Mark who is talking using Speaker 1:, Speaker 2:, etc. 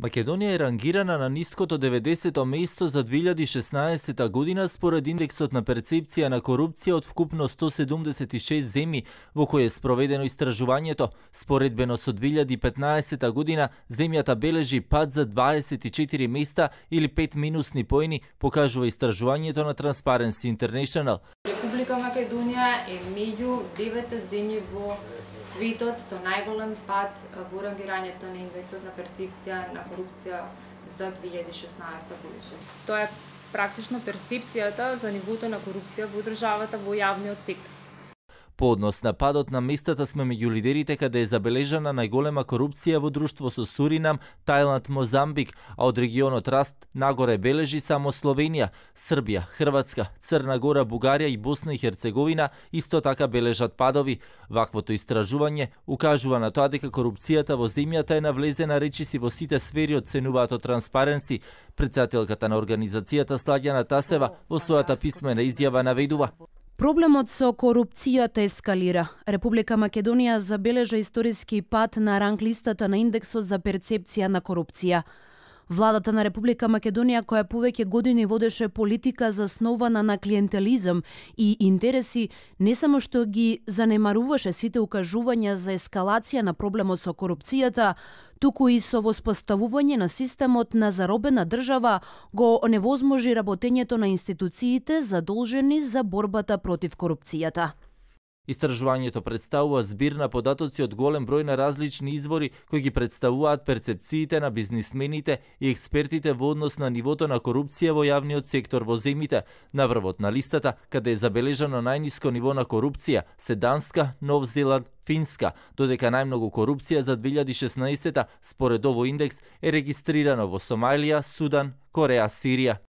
Speaker 1: Македонија е рангирана на ниското 90-то место за 2016 година според индексот на перцепција на корупција од вкупно 176 земји во кој е спроведено истражувањето. Споредбено со 2015 година, земјата бележи пад за 24 места или 5 минусни поени, покажува истражувањето на Transparency International.
Speaker 2: Република Македонија е меѓу девете земји во светот со најголем пад во рангирањето на индексот на перцепција на корупција за 2016 година. Тоа е практично перцепцијата за нивото на корупција во државата во јавниот сектор.
Speaker 1: По однос на падот на местата сме меѓу лидерите каде е забележана најголема корупција во друштво со Суринам, Тајланд, Мозамбик, а од регионот Раст нагоре бележи само Словенија, Србија, Хрватска, Црна Гора, Бугарија и Босна и Херцеговина исто така бележат падови. Ваквото истражување укажува на тоа дека корупцијата во земјата е навлезена речиси во сите сфери од ценуваато Транспаренси. Председателката на организацијата Слаѓана Тасева во својата писмена изјава наведува
Speaker 3: Проблемот со корупцијата ескалира. Република Македонија забележа историски пат на ранглистата на индексот за перцепција на корупција. Владата на Република Македонија, која повеќе години водеше политика заснована на клиентелизам и интереси, не само што ги занемаруваше сите укажувања за ескалација на проблемот со корупцијата, туку и со воспоставување на системот на заробена држава го невозможи работењето на институциите задолжени за борбата против корупцијата.
Speaker 1: Истражувањето представува збир на податоци од голем број на различни извори кои ги представуваат перцепциите на бизнисмените и експертите во однос на нивото на корупција во јавниот сектор во земите. На врвот на листата, каде е забележано најниско ниво на корупција, се Данска, Нов Зеланд, Финска, додека најмногу корупција за 2016 според овој индекс е регистрирано во Сомалија, Судан, Кореа, Сирија